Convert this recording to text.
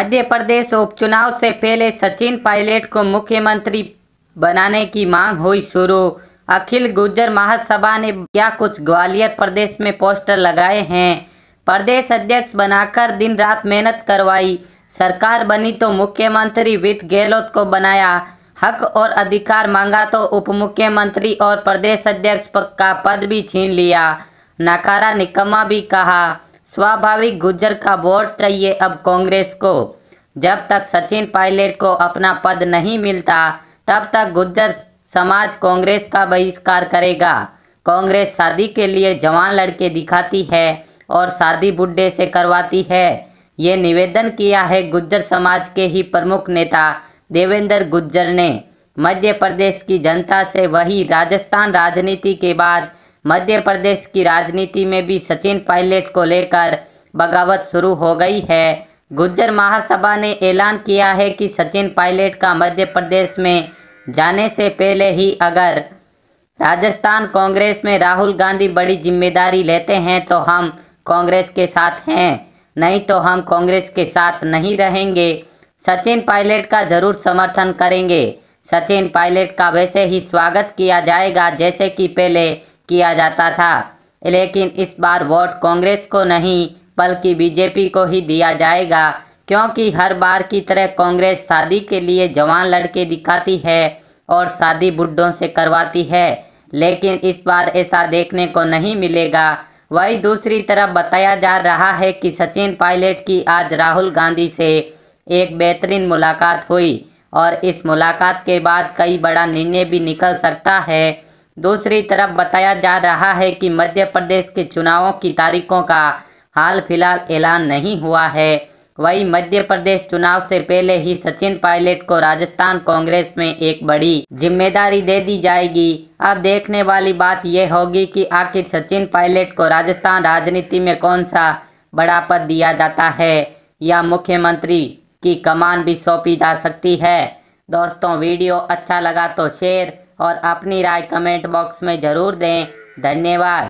मध्य प्रदेश उपचुनाव से पहले सचिन पायलट को मुख्यमंत्री बनाने की मांग हुई शुरू अखिल गुर्जर महासभा ने क्या कुछ ग्वालियर प्रदेश में पोस्टर लगाए हैं प्रदेश अध्यक्ष बनाकर दिन रात मेहनत करवाई सरकार बनी तो मुख्यमंत्री विथ गहलोत को बनाया हक और अधिकार मांगा तो उप मुख्यमंत्री और प्रदेश अध्यक्ष का पद भी छीन लिया नकारा निकम्मा भी कहा स्वाभाविक गुजर का वोट चाहिए अब कांग्रेस को जब तक सचिन पायलट को अपना पद नहीं मिलता तब तक गुज्जर समाज कांग्रेस का बहिष्कार करेगा कांग्रेस शादी के लिए जवान लड़के दिखाती है और शादी बुढ़े से करवाती है ये निवेदन किया है गुज्जर समाज के ही प्रमुख नेता देवेंद्र गुज्जर ने मध्य प्रदेश की जनता से वही राजस्थान राजनीति के बाद मध्य प्रदेश की राजनीति में भी सचिन पायलट को लेकर बगावत शुरू हो गई है गुज्जर महासभा ने ऐलान किया है कि सचिन पायलट का मध्य प्रदेश में जाने से पहले ही अगर राजस्थान कांग्रेस में राहुल गांधी बड़ी जिम्मेदारी लेते हैं तो हम कांग्रेस के साथ हैं नहीं तो हम कांग्रेस के साथ नहीं रहेंगे सचिन पायलट का जरूर समर्थन करेंगे सचिन पायलट का वैसे ही स्वागत किया जाएगा जैसे कि पहले किया जाता था लेकिन इस बार वोट कांग्रेस को नहीं बल्कि बीजेपी को ही दिया जाएगा क्योंकि हर बार की तरह कांग्रेस शादी के लिए जवान लड़के दिखाती है और शादी बुड्ढों से करवाती है लेकिन इस बार ऐसा देखने को नहीं मिलेगा वही दूसरी तरफ बताया जा रहा है कि सचिन पायलट की आज राहुल गांधी से एक बेहतरीन मुलाकात हुई और इस मुलाकात के बाद कई बड़ा निर्णय भी निकल सकता है दूसरी तरफ बताया जा रहा है कि मध्य प्रदेश के चुनावों की तारीखों का हाल फिलहाल ऐलान नहीं हुआ है वही मध्य प्रदेश चुनाव से पहले ही सचिन पायलट को राजस्थान कांग्रेस में एक बड़ी जिम्मेदारी दे दी जाएगी अब देखने वाली बात यह होगी कि आखिर सचिन पायलट को राजस्थान राजनीति में कौन सा बड़ा पद दिया जाता है या मुख्यमंत्री की कमान भी सौंपी जा सकती है दोस्तों वीडियो अच्छा लगा तो शेयर और अपनी राय कमेंट बॉक्स में ज़रूर दें धन्यवाद